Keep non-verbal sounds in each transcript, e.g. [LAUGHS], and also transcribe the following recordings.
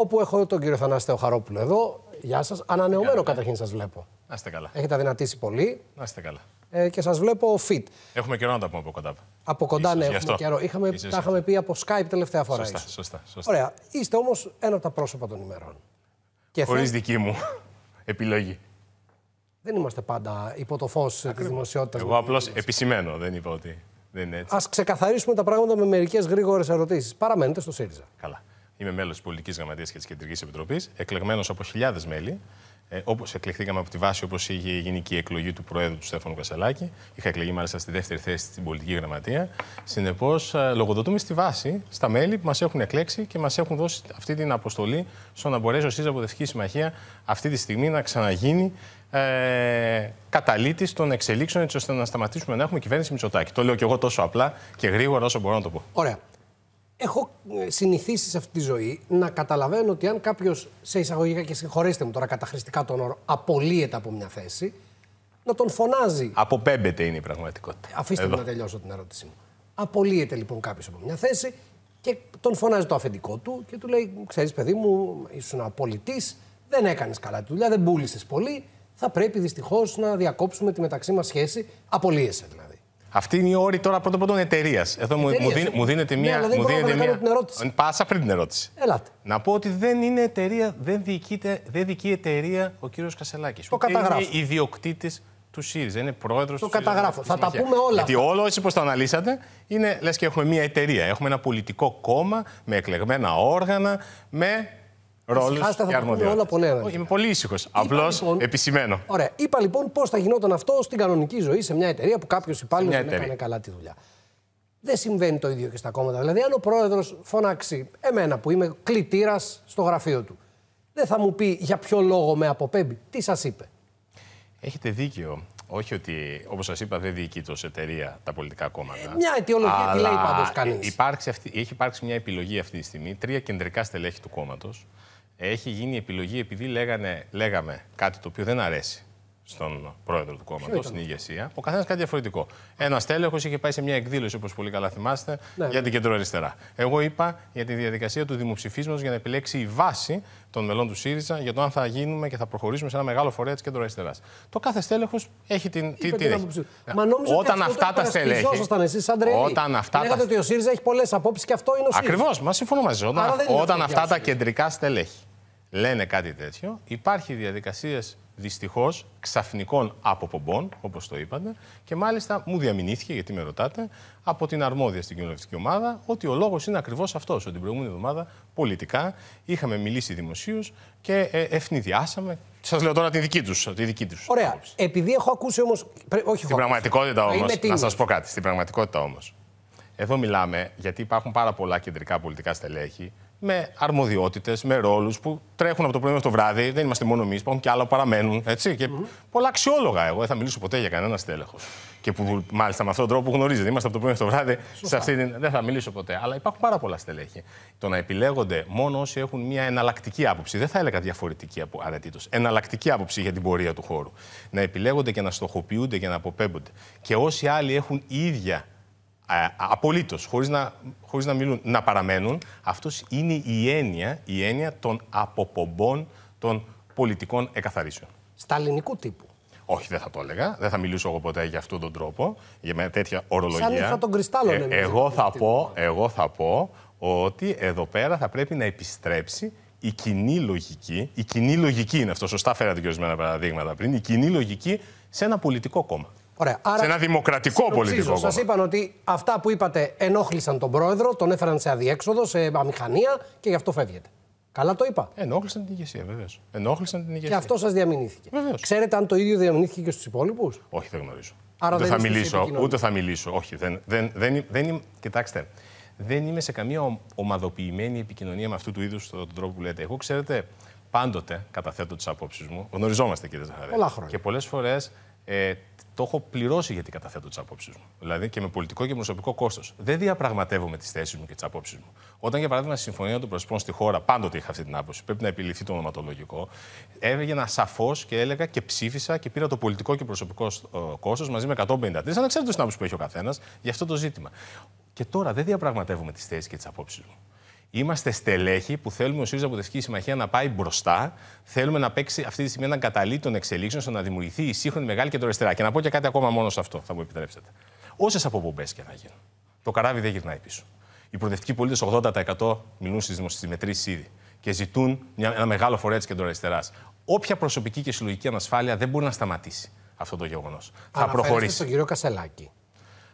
όπου έχω τον κύριο Θανάστεο Χαρόπουλο εδώ. Γεια σας. Ανανεωμένο καταρχήν σας βλέπω. Να είστε καλά. Έχετε αδυνατήσει πολύ. Να είστε καλά. Ε, και σας βλέπω fit. Έχουμε καιρό να τα πούμε από κοντά. Από κοντά, ναι, έχουμε καιρό. Είχαμε, τα είχαμε πει από Skype τελευταία φορά. Σωστά, σωστά, σωστά. Ωραία. Είστε όμως ένα από τα πρόσωπα των ημερών. Χωρίς θε... δική μου επιλογή. Δεν είμαστε πάντα υπό το φως της δημοσιότητας. Εγώ απλώς επισημαίνω, δεν είπα ότι δεν είναι έτσι. Ας ξεκαθαρίσουμε τα πράγματα με μερικές γρήγορες ερωτήσεις. Παραμένετε στο ΣΥΡΙΖΑ. Καλά. Είμαι μέλος της Πολιτικής Γραμματείας και της Κεντρικής Επιτροπής, εκλεγμένος από χιλιάδες μέλη. Ε, όπως εκλεχθήκαμε από τη βάση, όπως είχε γίνει και η εκλογή του Προέδρου του Στέφανου Κασαλάκη. Είχα εκλεγεί μάλιστα στη δεύτερη θέση στην πολιτική γραμματεία. Συνεπώς, ε, λογοδοτούμε στη βάση, στα μέλη που μας έχουν εκλέξει και μας έχουν δώσει αυτή την αποστολή στο να μπορέσει ο ΣΥΖΑ Δευτική Συμμαχία αυτή τη στιγμή να ξαναγίνει ε, καταλήτης των εξελίξεων, έτσι ώστε να σταματήσουμε να έχουμε κυβέρνηση Μητσοτάκη. Το λέω και εγώ τόσο απλά και γρήγορα όσο μπορώ να το πω. Ωραία έχω ε, συνηθίσει σε αυτή τη ζωή να καταλαβαίνω ότι αν κάποιος σε εισαγωγικά και συγχωρέστε μου τώρα καταχρηστικά τον όρο απολύεται από μια θέση, να τον φωνάζει. Αποπέμπεται είναι η πραγματικότητα. Αφήστε μου να τελειώσω την ερώτησή μου. Απολύεται λοιπόν κάποιος από μια θέση και τον φωνάζει το αφεντικό του και του λέει: Ξέρεις, παιδί μου, ήσουν απολυτής, δεν έκανες καλά τη δουλειά, δεν πούλησε πολύ. Θα πρέπει δυστυχώς να διακόψουμε τη μεταξύ μας σχέση. Απολύεσαι δηλαδή. Αυτή είναι η όρη τώρα πρώτα πρώτον εταιρείας. Εδώ μου, ε. μου, δίνεται ναι, μία. μου μία... την ερώτηση. Πάσα πριν την ερώτηση. Ελάτε. Να πω ότι δεν είναι εταιρεία, δεν διοικείται, δεν διοικεί εταιρεία ο κύριος Κασελάκης. Το καταγράφω. Είναι ιδιοκτήτης του ΣΥΡΙΖΑ. Είναι πρόεδρος του. Το καταγράφω. Θα τα πούμε όλα. Γιατί όλο έτσι όπω τα αναλύσατε είναι λες και έχουμε μία εταιρεία. Έχουμε ένα πολιτικό κόμμα με εκλεγμένα όργανα, με ρόλους και αρμοδιότητε. Όχι, είμαι πολύ ήσυχος. Απλώς λοιπόν, επισημαίνω. Ωραία. Είπα λοιπόν πώς θα γινόταν αυτό στην κανονική ζωή σε μια εταιρεία που κάποιος υπάλληλο δεν έκανε καλά τη δουλειά. Δεν συμβαίνει το ίδιο και στα κόμματα. Δηλαδή, αν ο πρόεδρος φωνάξει εμένα που είμαι κλητήρας στο γραφείο του, δεν θα μου πει για ποιο λόγο με αποπέμπει. Τι σας είπε. Έχετε δίκιο. Όχι ότι, όπως σας είπα, δεν διοικείται τόσο εταιρεία τα πολιτικά κόμματα. Ε, μια αιτιολογία τη λέει πάντως ε, Έχει υπάρξει μια επιλογή αυτή τη στιγμή. Τρία κεντρικά στελέχη του κόμματος έχει γίνει επιλογή επειδή λέγανε, λέγαμε κάτι το οποίο δεν αρέσει στον πρόεδρο του κόμματος, στην ηγεσία. Ο καθένας κάτι διαφορετικό. Ένα τέλεχο είχε πάει σε μια εκδήλωση, όπως πολύ καλά θυμάστε, ναι, για ναι. την κεντροαριστερά. Εγώ είπα για τη διαδικασία του δημοψηφίσματος για να επιλέξει η βάση των μελών του ΣΥΡΙΖΑ για το αν θα γίνουμε και θα προχωρήσουμε σε ένα μεγάλο φορέα της κεντροαριστεράς. Το κάθε στέλεχος έχει την. Τι, τι όταν αυτά τα στελέχη. όταν αυτά Λέγατε ότι ο ΣΥΡΙΖΑ έχει πολλές απόψεις και αυτό είναι ο ΣΥΡΙΖΑ. Ακριβώς, μα συμφωνώ Όταν αυτά τα κεντρικά στελέχη λένε κάτι τέτοιο. Υπάρχει διαδικασίες δυστυχώς ξαφνικών αποπομπών, όπως το είπατε, και μάλιστα μου διαμηνήθηκε, γιατί με ρωτάτε, από την αρμόδια στην κοινοβουλευτική ομάδα, ότι ο λόγος είναι ακριβώς αυτός. Ότι την προηγούμενη εβδομάδα πολιτικά είχαμε μιλήσει δημοσίως και ε, ευνηδιάσαμε. Σας λέω τώρα τη δική τους. τους Ωραία. Επειδή έχω ακούσει όμως. Όχι, Στην πραγματικότητα όμως, να σας πω κάτι. Στην πραγματικότητα όμως. Εδώ μιλάμε γιατί υπάρχουν πάρα πολλά κεντρικά πολιτικά στελέχη με αρμοδιότητες, με ρόλους που τρέχουν από το πρωί μέχρι το βράδυ. Δεν είμαστε μόνο εμείς, υπάρχουν και άλλα που παραμένουν. Έτσι, και mm Πολλά αξιόλογα. Εγώ δεν θα μιλήσω ποτέ για κανένα στέλεχος. Και που μάλιστα με αυτόν τον τρόπο που γνωρίζετε. Είμαστε από το πρωί μέχρι το βράδυ. Σε αυτή Δεν θα μιλήσω ποτέ. Αλλά υπάρχουν πάρα πολλά στελέχη. Το να επιλέγονται μόνο όσοι έχουν μια εναλλακτική άποψη. Δεν θα έλεγα διαφορετική από αρετήτως. Εναλλακτική άποψη για την πορεία του χώρου. Να επιλέγονται και να στοχοποιούνται και να αποπέμπονται. Και όσοι άλλοι έχουν ίδια ε, απολύτως, χωρίς να, χωρίς να μιλούν, να παραμένουν. Αυτός είναι η έννοια, η έννοια των αποπομπών των πολιτικών εκαθαρίσεων. Στα ελληνικού τύπου. Όχι, δεν θα το έλεγα. Δεν θα μιλήσω εγώ ποτέ για αυτόν τον τρόπο, για μια τέτοια ορολογία. Σαν ε, τον κρυστάλλον Ε, εγώ, θα πω, εγώ θα πω ότι εδώ πέρα θα πρέπει να επιστρέψει η κοινή λογική. Η κοινή λογική είναι αυτό. Σωστά φέρατε και ορισμένα παραδείγματα πριν. Η κοινή λογική σε ένα πολιτικό κόμμα. Ωραία. Άρα, σε ένα δημοκρατικό πολιτικό κόμμα. Σα είπαν ότι αυτά που είπατε ενόχλησαν τον πρόεδρο, τον έφεραν σε αδιέξοδο, σε αμηχανία και γι' αυτό φεύγετε. Καλά το είπα. Ενόχλησαν την ηγεσία, βεβαίως. Ενόχλησαν την ηγεσία. Και αυτό σας διαμηνήθηκε. Βεβαίως. Ξέρετε αν το ίδιο διαμηνήθηκε και στους υπόλοιπους. Όχι, δεν γνωρίζω. ούτε δεν θα μιλήσω. Ούτε θα μιλήσω. Όχι, δεν, δεν, δεν, δεν, κοιτάξτε. Δεν είμαι σε καμία ομαδοποιημένη επικοινωνία με αυτού του είδους τον τρόπο που λέτε. Εγώ, ξέρετε, πάντοτε καταθέτω τις απόψεις μου. Γνωριζόμαστε, κύριε Ζαχαρέα. Και πολλές φορές ε, το έχω πληρώσει γιατί καταθέτω τις απόψεις μου. Δηλαδή και με πολιτικό και προσωπικό κόστος. Δεν διαπραγματεύομαι τις θέσεις μου και τις απόψεις μου. Όταν για παράδειγμα στη Συμφωνία των προσωπών στη χώρα, πάντοτε είχα αυτή την άποψη, πρέπει να επιληθεί το ονοματολογικό, έβγαινα σαφώς και έλεγα και ψήφισα και πήρα το πολιτικό και προσωπικό κόστος μαζί με 153, ξέρετε την άποψη που έχει ο καθένας, για αυτό το ζήτημα. Και τώρα δεν διαπραγματεύομαι τις θέσεις και τις απόψεις μου. Είμαστε στελέχοι που θέλουμε ο ΣΥΡΙΖΑ Συμμαχία να πάει μπροστά. Θέλουμε να παίξει αυτή τη στιγμή έναν καταλήτη των εξελίξεων στο να δημιουργηθεί η σύγχρονη μεγάλη κεντροαριστερά. Και να πω και κάτι ακόμα μόνο σε αυτό, θα μου επιτρέψετε. Όσες αποπομπές και να γίνουν, το καράβι δεν γυρνάει πίσω. Οι προοδευτικοί πολίτες, 80% μιλούν στις δημοσιομετρήσει ήδη και ζητούν μια, ένα μεγάλο φορέα της κεντροαριστεράς. Όποια προσωπική και συλλογική ανασφάλεια δεν μπορεί να σταματήσει αυτό το γεγονός. Θα προχωρήσει. Στον κύριο Κασελάκη.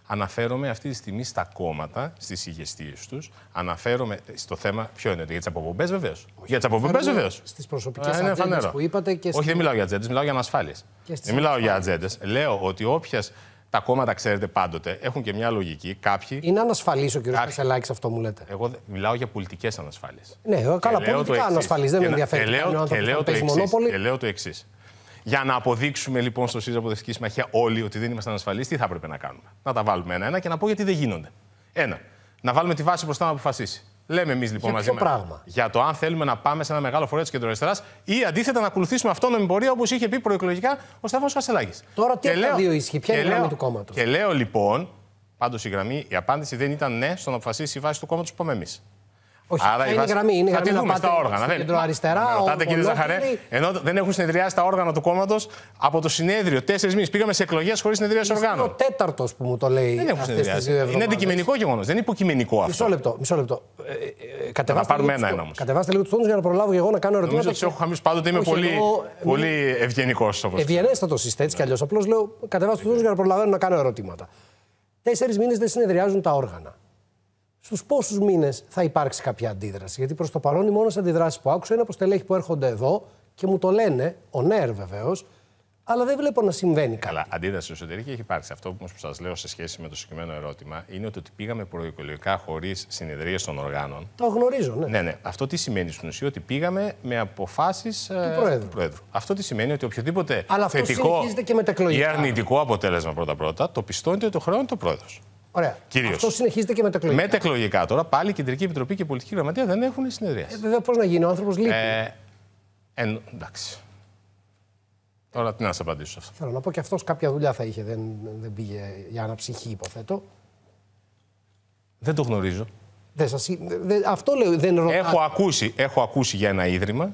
Αναφέρομαι αυτή τη στιγμή στα κόμματα, στις ηγεστίε τους. Αναφέρομαι στο θέμα. Ποιο είναι, για τι αποπομπέ βεβαίω. Για τι αποπομπέ βεβαίως. Στις προσωπικές ε, ατζέντε που είπατε και. Όχι, δεν μιλάω για ατζέντες, μιλάω για ανασφάλειες. Δεν μιλάω για ατζέντες. Λέω ότι όποια τα κόμματα, ξέρετε, πάντοτε έχουν και μια λογική. Κάποιοι. Είναι ανασφαλής ο κ. Κασελάκης, αυτό μου λέτε. Εγώ μιλάω για πολιτικές ανασφάλειες. Ναι, ε, καλά, πολιτικά ανασφαλεί. Δεν με ενδιαφέρει. Και λέω το εξή. Για να αποδείξουμε λοιπόν στο ΣΥΡΙΖΑ Αποδευτική Συμμαχία όλοι ότι δεν είμαστε ασφαλείς, τι θα έπρεπε να κάνουμε. Να τα βάλουμε ένα-ένα και να πω γιατί δεν γίνονται. Ένα. Να βάλουμε τη βάση μπροστά να αποφασίσει. Λέμε εμείς λοιπόν μαζί με. Για το αν θέλουμε να πάμε σε ένα μεγάλο φορέα της κεντροαριστεράς ή αντίθετα να ακολουθήσουμε αυτόνομη πορεία όπως είχε πει προεκλογικά ο Σταύρο Κασελάκη. Τώρα τι από τα δύο ισχύει, ποια είναι η γραμμή του κόμματος. Και τωρα τι λοιπόν, δυο ισχυει πάντως η γραμμή, η απάντηση δεν ήταν ναι στο να αποφασίσει η βάση του κόμματος που πάμε εμείς. Όχι, Άρα, είναι, βάση... γραμμή, είναι θα τη δούμε στα όργανα. Δεν... Κεντροαριστερά. Ρωτάτε, κύριε Ζαχαρέ, ενώ δεν έχουν συνεδριάσει τα όργανα του κόμματος από το συνέδριο. Τέσσερις μήνες πήγαμε σε εκλογές χωρίς συνεδρίαση οργάνων. Είναι ο τέταρτος που μου το λέει. Δεν έχουν συνεδριάσει. Είναι αντικειμενικό γεγονός. Δεν είναι υποκειμενικό αυτό. Μισό λεπτό. Μισό λεπτό. Ε, ε κατεβάστε να πάρουμε ένα, όμως. Κατεβάστε λίγο τους τόνου για να προλάβω εγώ να κάνω ερωτήματα. Νομίζω ότι έχω χαμίσει πάντοτε. Είμαι πολύ ευγενικό. Ευγενέστατος είστε έτσι κι αλλιώς. Απλώς λέω κατεβάστε τους τόνου για να προλαβαίνω να κάνω ερωτήματα. Τέσσερις μήνες δεν συνεδριάζουν τα όργανα στους πόσους μήνες θα υπάρξει κάποια αντίδραση. Γιατί προς το παρόν οι μόνες αντιδράσεις που άκουσα είναι από στελέχη που έρχονται εδώ και μου το λένε, ο ΝΕΡ βεβαίως, αλλά δεν βλέπω να συμβαίνει καλά. αντίδραση εσωτερική έχει υπάρξει. Αυτό που σας λέω σε σχέση με το συγκεκριμένο ερώτημα είναι ότι πήγαμε προεκλογικά χωρίς συνεδρίες των οργάνων. Το γνωρίζω, ναι. ναι, ναι. Αυτό τι σημαίνει στην ουσία, ότι πήγαμε με αποφάσεις ε, του, Προέδρου. Αυτό τι σημαίνει ότι οποιοδήποτε Αλλά θετικό και ή αρνητικό αποτέλεσμα πρώτα-πρώτα το πιστώνεται ότι το χρόνο το Πρόεδρος. Ωραία. Κυρίως. Αυτό συνεχίζεται και με τα εκλογικά. Με τα εκλογικά τώρα, πάλι η Κεντρική Επιτροπή και η Πολιτική Γραμματεία δεν έχουν συνεδρία. Ε, βέβαια, πώς να γίνει, ο άνθρωπος λείπει. Ε, εν, εντάξει. Τώρα τι να σας απαντήσω αυτό. Θέλω να πω και αυτός κάποια δουλειά θα είχε. Δεν, δεν πήγε για αναψυχή, υποθέτω. Δεν το γνωρίζω. Δεν σας... δε, Αυτό λέω. Δεν ρω... έχω, ακούσει, έχω ακούσει για ένα ίδρυμα.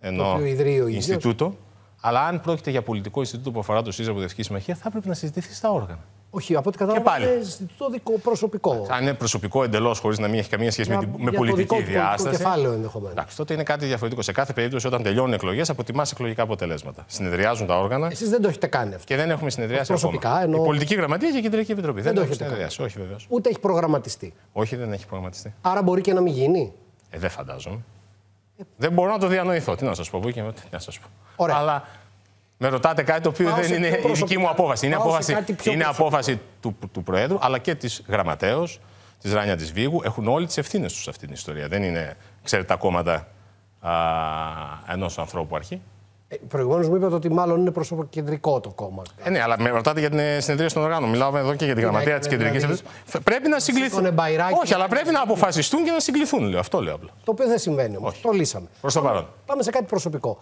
Ενώ το ιδρύο Ινστιτούτο. Αλλά αν πρόκειται για πολιτικό Ινστιτούτο που αφορά το ΣΥΖΑ από τη Συμμαχία, θα πρέπει να συζητηθεί στα όργανα. Όχι, από ό,τι κατάλαβα ε, το δικό προσωπικό. Αν είναι προσωπικό εντελώς, χωρίς να μην έχει καμία σχέση για, με, με πολιτική το δικό διάσταση. κεφάλαιο ενδεχομένως. Εντάξει, τότε είναι κάτι διαφορετικό. Σε κάθε περίπτωση, όταν τελειώνουν εκλογές, αποτιμάς εκλογικά αποτελέσματα. Συνεδριάζουν τα όργανα. Εσείς δεν το έχετε κάνει αυτό. Και δεν έχουμε συνεδριάσει προσωπικά, Ενώ... Η πολιτική γραμματεία και η κεντρική επιτροπή. Δεν, δεν το έχετε συνεδριάσει. Όχι, βεβαίως. Ούτε έχει προγραμματιστεί. Όχι, δεν έχει προγραμματιστεί. Άρα μπορεί και να μην γίνει. Ε, δεν φαντάζομαι. Δεν μπορώ να το διανοηθώ. Τι να σας πω, να πω. Αλλά με ρωτάτε κάτι το οποίο δεν είναι η δική μου απόφαση. Είναι απόφαση, είναι απόφαση του, του Προέδρου, αλλά και της γραμματέως, της Ράνια της Βίγου. Έχουν όλοι τις ευθύνες τους σε αυτήν την ιστορία. Δεν είναι, ξέρετε, τα κόμματα ενός ανθρώπου αρχή. Ε, Προηγουμένως μου είπατε ότι μάλλον είναι προσωποκεντρικό το κόμμα. Ε, ναι, αλλά με ρωτάτε για την ε, συνεδρία των οργάνων. Μιλάω εδώ και για την γραμματεία τη κεντρικής δηλαδή, Πρέπει να συγκληθούν. Όχι, αλλά πρέπει να αποφασιστούν και να συγκληθούν, Αυτό λέω απλά. Το οποίο δεν συμβαίνει όμως. Το λύσαμε. Προς το παρόν. Πάμε σε κάτι προσωπικό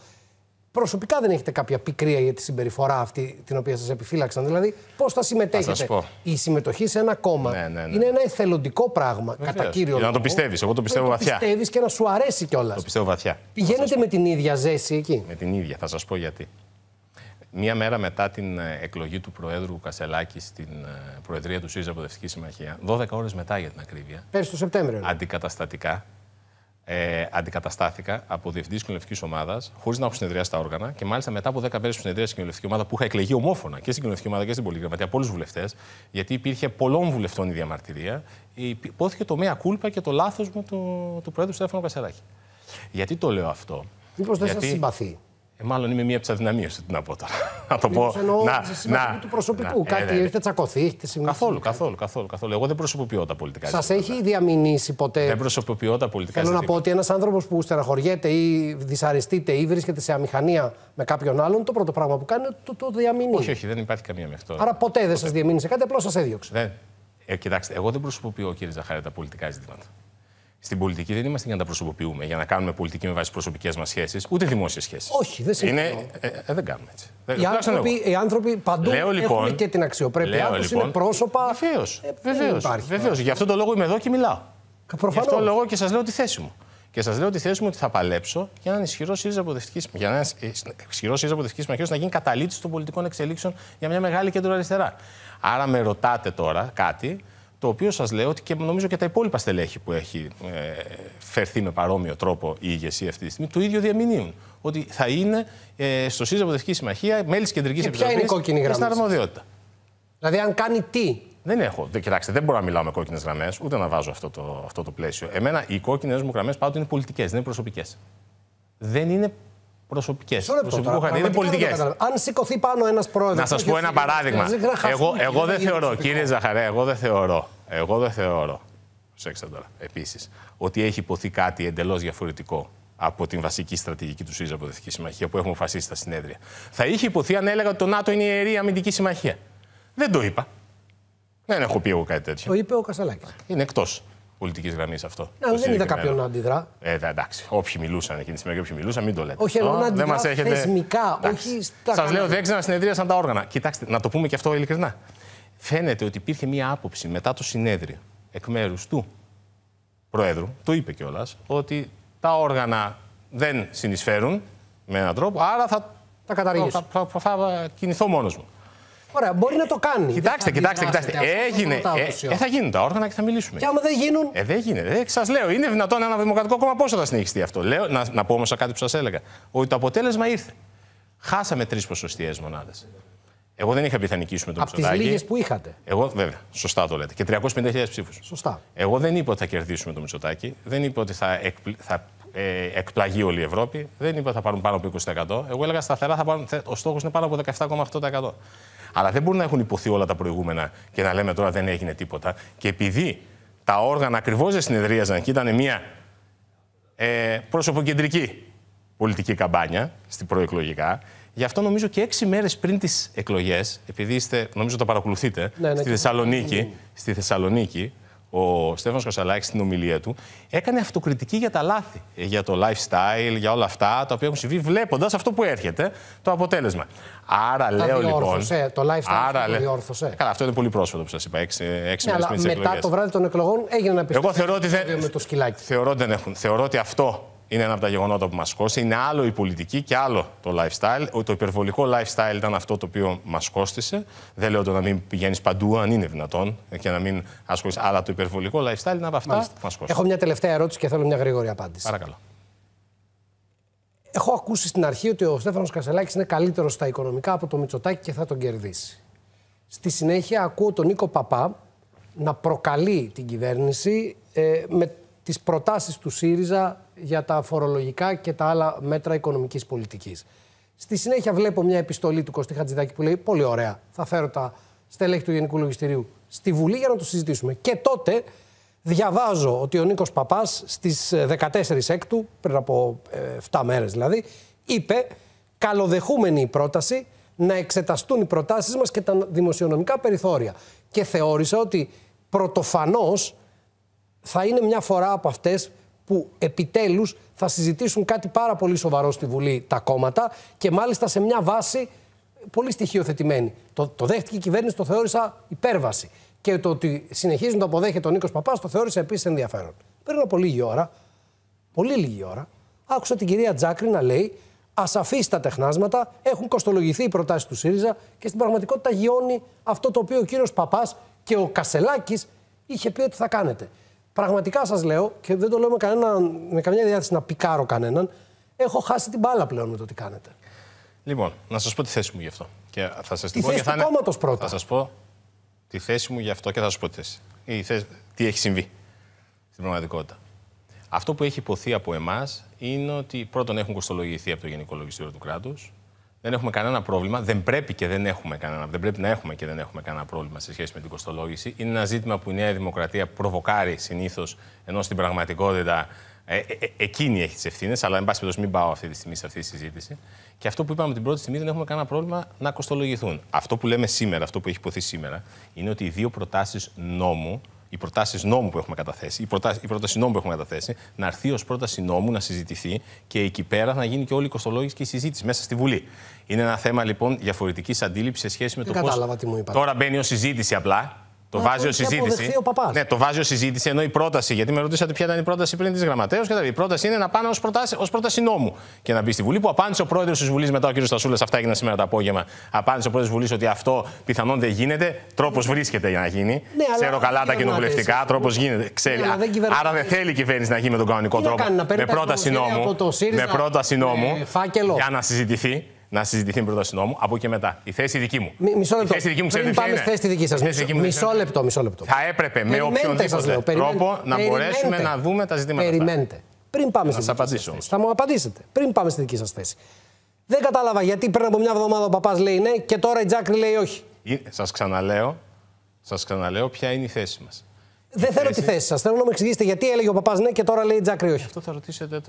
προσωπικά δεν έχετε κάποια πικρία για τη συμπεριφορά αυτή την οποία σας επιφύλαξαν. Δηλαδή, πώς θα συμμετέχετε. Θα Η συμμετοχή σε ένα κόμμα ναι, ναι, ναι. είναι ένα εθελοντικό πράγμα, Βεβαίως. κατά κύριο λόγο. Για να το πιστεύεις. Εγώ το πιστεύω βαθιά. Το πιστεύεις και να σου αρέσει κιόλας. Το πιστεύω βαθιά. Πηγαίνετε με την ίδια ζέση εκεί. Με την ίδια, θα σας πω γιατί. Μία μέρα μετά την ε, εκλογή του Προέδρου Κασελάκη στην ε, Προεδρία του ΣΥΡΙΖΑ Αποδευτική Συμμαχία, 12 ώρες μετά για την ακρίβεια. Πέρσι το Σεπτέμβριο. Αντικαταστατικά, ε, αντικαταστάθηκα από διευθυντής τη κοινοβουλευτικής ομάδας, χωρίς να έχω συνεδριάσει τα όργανα και μάλιστα μετά από 10 μέρες που συνεδρίασε η κοινοβουλευτική ομάδα, που είχα εκλεγεί ομόφωνα και στην κοινοβουλευτική ομάδα και στην πολυγραμματεία από όλους τους βουλευτές, γιατί υπήρχε πολλών βουλευτών η διαμαρτυρία, υπόθηκε το μία κούλπα και το λάθος μου του, του Προέδρου Στέφανο Κασεράκη. Γιατί το λέω αυτό. Μήπως δεν γιατί... σα συμπαθεί. Ε, μάλλον είμαι μία από τι να πω τώρα. [LAUGHS] να το πω. να, να, του προσωπικού. Ε, κάτι έχετε ε, τσακωθεί, έχετε Καθόλου, καθόλου, καθόλου, καθόλου. Εγώ δεν προσωποποιώ τα πολιτικά. Σας έχει διαμηνήσει ποτέ. Δεν προσωποποιώ τα πολιτικά. Θέλω να πω ότι ένας άνθρωπος που στεναχωριέται ή δυσαρεστείται ή βρίσκεται σε αμηχανία με κάποιον άλλον, το πρώτο πράγμα που κάνει είναι το, το διαμηνεί. Όχι, όχι, δεν υπάρχει καμία μέχρι τώρα. Άρα ποτέ δεν σας διαμηνεί κάτι, απλώς σας έδιωξε. Ε, κοιτάξτε, εγώ δεν προσωποποιώ, κύριε Ζαχάρη, τα πολιτικά ζητήματα. Στην πολιτική δεν είμαστε για να τα προσωποποιούμε, για να κάνουμε πολιτική με βάση προσωπικές μας σχέσεις, ούτε δημόσιες σχέσεις. Όχι, δεν συμφωνώ. Είναι... Ε, ε, ε δεν κάνουμε έτσι. Ε, οι άνθρωποι, οι άνθρωποι παντού Λέω, λοιπόν, έχουν και την αξιοπρέπειά του, λοιπόν, είναι πρόσωπα. Βεβαίως. Βεβαίω. Γι' αυτόν τον λόγο είμαι εδώ και μιλάω. Προφανώς. Γι' αυτόν τον λόγο και σας λέω τη θέση μου. Και σας λέω τη θέση μου ότι θα παλέψω για έναν ισχυρό ΣΥΡΙΖΑ αποδευτικής για έναν ισχυρό ΣΥΡΙΖΑ αποδευτικής να γίνει καταλήτης των πολιτικών εξελίξεων για μια μεγάλη κέντρο αριστερά. Άρα με ρωτάτε τώρα κάτι το οποίο σας λέω ότι και νομίζω και τα υπόλοιπα στελέχη που έχει ε, φερθεί με παρόμοιο τρόπο η ηγεσία αυτή τη στιγμή, το ίδιο διαμηνύουν. Ότι θα είναι ε, στο ΣΥΡΙΖΑ Ποδευτική Συμμαχία μέλη της Κεντρικής Επιτροπή και στην αρμοδιότητα. Δηλαδή, αν κάνει τι. Δεν έχω. Δε, κοιτάξτε, δεν μπορώ να μιλάω με κόκκινες γραμμές, ούτε να βάζω αυτό το, αυτό το πλαίσιο. Εμένα οι κόκκινες μου γραμμές πάντοτε είναι πολιτικές, δεν είναι προσωπικές. Δεν είναι προσωπικές. Είναι πολιτικέ. Αν σηκωθεί πάνω ένας πρόεδρος. Να σας πω ένα παράδειγμα. Εγώ, εγώ δεν θεωρώ, κύριε Ζαχαρέ, εγώ δεν θεωρώ εγώ δεν θεωρώ, προσέξτε τώρα, επίσης, ότι έχει υποθεί κάτι εντελώς διαφορετικό από την βασική στρατηγική του ΣΥΡΙΖΑ Αποδευτική Συμμαχία που έχουμε αποφασίσει στα συνέδρια. Θα είχε υποθεί αν έλεγα ότι το ΝΑΤΟ είναι η ιερή αμυντική συμμαχία. Δεν το είπα. Δεν έχω πει εγώ κάτι τέτοιο. Το είπε ο Κασαλάκης. Είναι εκτός πολιτικής γραμμής αυτό. Να, δεν είδα κάποιον να αντιδρά. Ε, εντάξει. Όποιοι μιλούσαν εκείνη τη μέρα και όποιοι μιλούσαν, μην το λέτε. Όχι, ενώ να αντιδρά όχι. θεσμικά. Σας λέω, δεν σαν τα όργανα. Κοιτάξτε, να το πούμε και αυτό ειλικρινά φαίνεται ότι υπήρχε μία άποψη μετά το συνέδριο εκ μέρους του Προέδρου, το είπε κιόλας, ότι τα όργανα δεν συνεισφέρουν με έναν τρόπο, άρα θα τα καταργήσω. Θα, θα, θα κινηθώ μόνος μου. Ωραία, μπορεί να το κάνει. Κοιτάξτε, κοιτάξτε, κοιτάξτε. Έγινε. Ε, ε, θα γίνουν τα όργανα και θα μιλήσουμε. Και άμα δεν γίνουν. Ε, δεν γίνεται. Ε, σας λέω, είναι δυνατόν ένα δημοκρατικό κόμμα πόσο θα συνεχιστεί αυτό. Λέω, να, να πω όμως κάτι που σας έλεγα. Ότι το αποτέλεσμα ήρθε. Χάσαμε τρεις ποσοστιαίες μονάδες. Εγώ δεν είχα πει θα νικήσουμε τον Μητσοτάκη. Από τι λίγες που είχατε. Εγώ, βέβαια, σωστά το λέτε. Και 350.000 ψήφους. Σωστά. Εγώ δεν είπα ότι θα κερδίσουμε τον Μητσοτάκη. Δεν είπα ότι θα, θα ε, εκπλαγεί όλη η Ευρώπη. Δεν είπα ότι θα πάρουν πάνω από 20%. Εγώ έλεγα σταθερά θα πάρουν. Ο στόχος είναι πάνω από 17,8%. Αλλά δεν μπορούν να έχουν υποθεί όλα τα προηγούμενα και να λέμε τώρα δεν έγινε τίποτα. Και επειδή τα όργανα ακριβώς δεν συνεδρίαζαν και ήταν μια ε, πολιτική καμπάνια στην προεκλογικά. Γι' αυτό νομίζω και έξι μέρες πριν τις εκλογές, επειδή είστε, νομίζω το παρακολουθείτε, ναι, ναι, στη, Θεσσαλονίκη, ναι. στη Θεσσαλονίκη, ο Στέφανος Κασαλάκης στην ομιλία του, έκανε αυτοκριτική για τα λάθη, ε, για το lifestyle, για όλα αυτά τα οποία έχουν συμβεί, βλέποντας αυτό που έρχεται, το αποτέλεσμα. Άρα τα λέω λοιπόν. Το lifestyle άρα, το διόρθωσε. Καλά, αυτό είναι πολύ πρόσφατο που σας είπα. Έξι, έξι ναι, μέρες πριν τις εκλογέ. Μετά το βράδυ των εκλογών έγινε ένα πιστέψιμο με το σκυλάκι. Θεωρώ, δεν έχουν, θεωρώ ότι αυτό είναι ένα από τα γεγονότα που μας κόστησε. Είναι άλλο η πολιτική και άλλο το lifestyle. Το υπερβολικό lifestyle ήταν αυτό το οποίο μας κόστησε. Δεν λέω το να μην πηγαίνεις παντού, αν είναι δυνατόν, και να μην ασχολείσαι. Αλλά το υπερβολικό lifestyle είναι από αυτά Μάλιστα. που μας κόστησε. Έχω μια τελευταία ερώτηση και θέλω μια γρήγορη απάντηση. Παρακαλώ. Έχω ακούσει στην αρχή ότι ο Στέφανος Κασελάκης είναι καλύτερος στα οικονομικά από το Μητσοτάκι και θα τον κερδίσει. Στη συνέχεια ακούω τον Νίκο Παπά να προκαλεί την κυβέρνηση ε, με τις προτάσεις του ΣΥΡΙΖΑ για τα φορολογικά και τα άλλα μέτρα οικονομικής πολιτικής. Στη συνέχεια βλέπω μια επιστολή του Κωστή Χατζηδάκη που λέει: Πολύ ωραία, θα φέρω τα στελέχη του Γενικού Λογιστηρίου στη Βουλή για να το συζητήσουμε. Και τότε διαβάζω ότι ο Νίκος Παπάς στις 14 ε, έκτου, πριν από 7 ε, μέρες δηλαδή, είπε καλοδεχούμενη η πρόταση να εξεταστούν οι προτάσεις μας και τα δημοσιονομικά περιθώρια. Και θεώρησα ότι πρωτοφανώς θα είναι μια φορά από αυτές που επιτέλους θα συζητήσουν κάτι πάρα πολύ σοβαρό στη Βουλή τα κόμματα και μάλιστα σε μια βάση πολύ στοιχειοθετημένη. Το, το δέχτηκε η κυβέρνηση, το θεώρησα υπέρβαση. Και το ότι συνεχίζουν να το αποδέχεται ο Νίκος Παπάς, το θεώρησε επίσης ενδιαφέρον. Πριν από λίγη ώρα, πολύ λίγη ώρα, άκουσα την κυρία Τζάκρη να λέει Α αφήσει τα τεχνάσματα, έχουν κοστολογηθεί οι προτάσεις του ΣΥΡΙΖΑ και στην πραγματικότητα γιώνει αυτό το οποίο ο κύριος Παπάς και ο Κασελάκης είχε πει ότι θα κάνετε. Πραγματικά σας λέω, και δεν το λέω με, κανένα, με καμιά διάθεση να πικάρω κανέναν, έχω χάσει την μπάλα πλέον με το τι κάνετε. Λοιπόν, να σας πω τη θέση μου γι' αυτό. Και θα σας τη πω θέση πρώτα. Θα σας πω τη θέση μου γι' αυτό και θα σας πω τη Η θέση. Τι έχει συμβεί στην πραγματικότητα. Αυτό που έχει υποθεί από εμάς είναι ότι πρώτον έχουν κοστολογηθεί από το Γενικό Λογιστήριο του Κράτους δεν έχουμε κανένα πρόβλημα. Δεν πρέπει και δεν έχουμε κανένα. Δεν πρέπει να έχουμε και δεν έχουμε κανένα πρόβλημα σε σχέση με την κοστολόγηση. Είναι ένα ζήτημα που η Νέα Δημοκρατία προβοκάρει συνήθως, ενώ στην πραγματικότητα ε, ε, ε εκείνη έχει τις ευθύνες. Αλλά, εν πάση περιπτώσει, μην πάω αυτή τη στιγμή σε αυτή τη συζήτηση. Και αυτό που είπαμε την πρώτη στιγμή, δεν έχουμε κανένα πρόβλημα να κοστολογηθούν. Αυτό που λέμε σήμερα, αυτό που έχει υποθεί σήμερα, είναι ότι οι δύο προτάσεις νόμου οι προτάσεις νόμου που έχουμε καταθέσει, η, η πρόταση νόμου που έχουμε καταθέσει, να έρθει ως πρόταση νόμου, να συζητηθεί και εκεί πέρα να γίνει και όλη η κοστολόγηση και η συζήτηση μέσα στη Βουλή. Είναι ένα θέμα λοιπόν διαφορετικής αντίληψης σε σχέση με το πώς. Τώρα μπαίνει ως συζήτηση απλά το βάζει συζήτηση. Ο ναι, το βάζει συζήτηση ενώ η πρόταση. Γιατί με ρωτήσατε ποια ήταν η πρόταση πριν της γραμματέα. Η πρόταση είναι να πάνε ως πρόταση, ως πρόταση νόμου και να μπει στη Βουλή. Που απάντησε ο πρόεδρος της Βουλής μετά ο κ. Στασούλας. Αυτά έγιναν σήμερα το απόγευμα. Απάντησε ο πρόεδρος της Βουλής ότι αυτό πιθανόν δεν γίνεται. Τρόπος βρίσκεται για να γίνει. Ναι, Ξέρω καλά τα κοινοβουλευτικά. Τρόπος γίνεται. Ξέρει. Ναι, άρα δεν θέλει η κυβέρνηση να γίνει με τον κανονικό τρόπο. Με πρόταση νόμου. Με πρόταση ε, νόμου για να συζητηθεί να συζητηθεί με πρόταση νόμου. Από εκεί και μετά. Η θέση δική μου. Μι, μισό λεπτό. Η θέση δική μου Πριν πάμε στη θέση δική σας. Μισό, λεπτό, μισό λεπτό. Θα έπρεπε με οποιονδήποτε τρόπο να μπορέσουμε να δούμε τα ζητήματα. Περιμένετε. Πριν πάμε στη δική σας θέση. Θα μου απαντήσετε. Πριν πάμε στη δική σας θέση. Δεν κατάλαβα γιατί πριν από μια εβδομάδα ο παπάς λέει ναι και τώρα η Τζάκρη λέει όχι. Σας ξαναλέω, σας ξαναλέω ποια είναι η θέση μας. Δεν θέλω τη θέση σας. Θέλω να μου εξηγήσετε γιατί έλεγε ο παπάς ναι και τώρα λέει Τζάκρι όχι. Αυτό θα ρωτήσετε ε,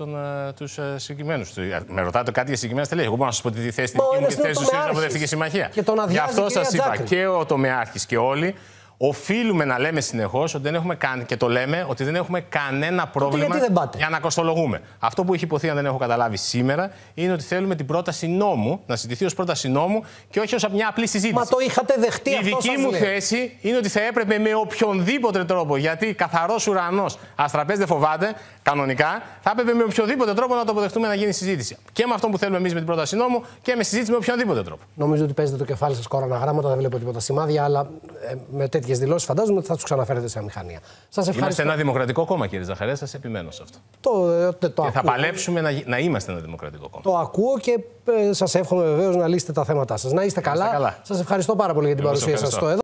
τους ε, συγκεκριμένους. Ε, με ρωτάτε κάτι για συγκεκριμένα στελέχη. Εγώ μπορώ να σας πω τη θέση τη δική και τη θέση του ΣΥΡΙΖΑ Αποδευτικής Συμμαχίας. Και τον Γι' αυτό σα είπα και ο τομεάρχης και όλοι Οφείλουμε να λέμε συνεχώς ότι δεν έχουμε και το λέμε ότι δεν έχουμε κανένα πρόβλημα για να κοστολογούμε. Αυτό που έχει υποθεί, αν δεν έχω καταλάβει σήμερα, είναι ότι θέλουμε την πρόταση νόμου να συζητηθεί ως πρόταση νόμου και όχι ως μια απλή συζήτηση. Μα το είχατε δεχτεί αυτό Η δική μου θέση είναι ότι θα έπρεπε με οποιονδήποτε τρόπο, γιατί καθαρός ουρανός αστραπές δεν φοβάται κανονικά, θα έπρεπε με οποιοδήποτε τρόπο να το αποδεχτούμε να γίνει συζήτηση. Και με αυτό που θέλουμε εμείς με την πρόταση νόμου και με συζήτηση με οποιονδήποτε τρόπο. Νομίζω ότι παίζετε το κεφάλι σας γράμματα, δεν βλέπω τίποτα σημάδια, αλλά ε, με τέτοιε τέτοιε δηλώσει φαντάζομαι ότι θα τους ξαναφέρετε σε αμηχανία. ευχαριστώ. Είμαστε ένα δημοκρατικό κόμμα, κύριε Ζαχαρέα, σας επιμένω σε αυτό. Το, ε, το, και θα παλέψουμε να, να είμαστε ένα δημοκρατικό κόμμα. Το ακούω και ε, σας εύχομαι βεβαίως να λύσετε τα θέματά σας. Να είστε καλά. καλά. Σας ευχαριστώ πάρα πολύ για την παρουσία σας εδώ.